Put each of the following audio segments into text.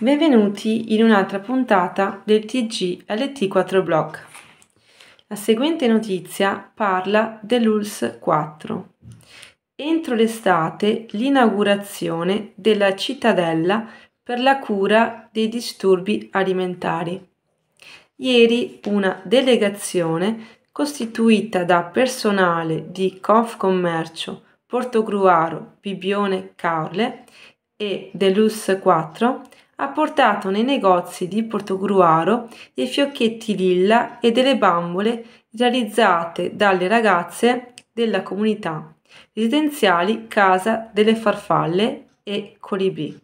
Benvenuti in un'altra puntata del TG LT4 Blog. La seguente notizia parla dell'ULS 4. Entro l'estate l'inaugurazione della cittadella per la cura dei disturbi alimentari. Ieri una delegazione costituita da personale di Confcommercio, Portogruaro, Bibione Caorle e dell'ULS 4 ha portato nei negozi di Portogruaro dei fiocchetti lilla e delle bambole realizzate dalle ragazze della comunità residenziali Casa delle Farfalle e Colibri.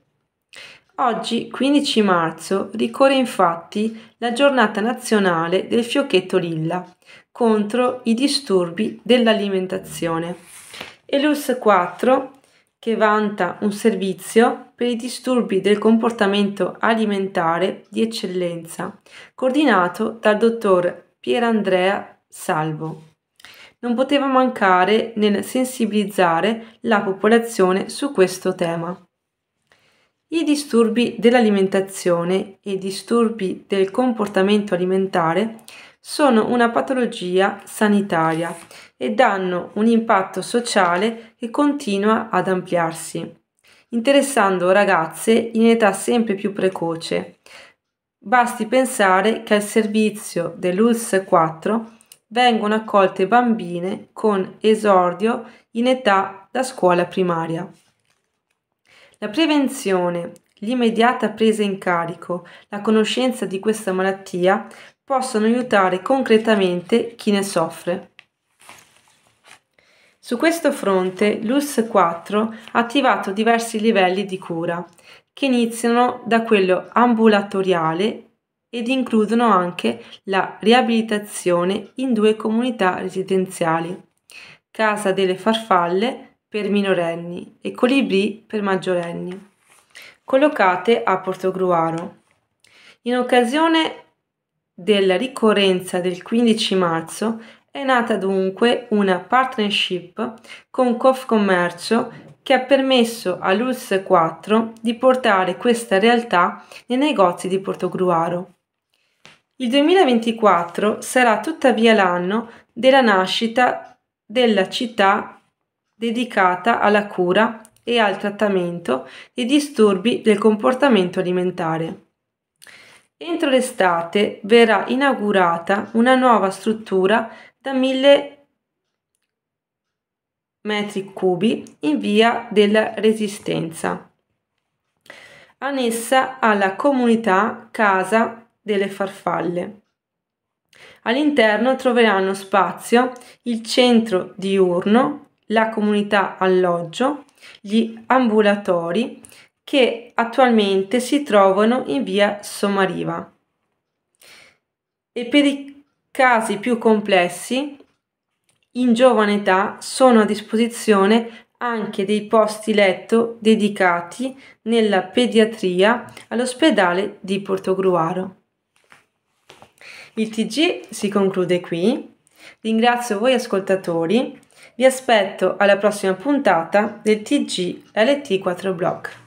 Oggi, 15 marzo, ricorre infatti la giornata nazionale del fiocchetto lilla contro i disturbi dell'alimentazione. E l'US 4 che vanta un servizio per i disturbi del comportamento alimentare di eccellenza, coordinato dal dottor Pierandrea Salvo. Non poteva mancare nel sensibilizzare la popolazione su questo tema. I disturbi dell'alimentazione e i disturbi del comportamento alimentare sono una patologia sanitaria e danno un impatto sociale che continua ad ampliarsi, interessando ragazze in età sempre più precoce. Basti pensare che al servizio dell'ULS 4 vengono accolte bambine con esordio in età da scuola primaria. La prevenzione, l'immediata presa in carico, la conoscenza di questa malattia possono aiutare concretamente chi ne soffre. Su questo fronte l'US4 ha attivato diversi livelli di cura, che iniziano da quello ambulatoriale ed includono anche la riabilitazione in due comunità residenziali, Casa delle Farfalle per minorenni e Colibri per maggiorenni, collocate a Portogruaro. In occasione della ricorrenza del 15 marzo è nata dunque una partnership con Confcommercio che ha permesso all'ULS 4 di portare questa realtà nei negozi di Portogruaro. Il 2024 sarà tuttavia l'anno della nascita della città dedicata alla cura e al trattamento dei disturbi del comportamento alimentare. Entro l'estate verrà inaugurata una nuova struttura da 1000 metri cubi in via della Resistenza, annessa alla comunità Casa delle Farfalle. All'interno troveranno spazio il centro diurno la comunità alloggio, gli ambulatori che attualmente si trovano in via Somariva. E per i casi più complessi, in giovane età sono a disposizione anche dei posti letto dedicati nella pediatria all'ospedale di Portogruaro. Il TG si conclude qui. Ringrazio voi ascoltatori, vi aspetto alla prossima puntata del TG LT4 Blog.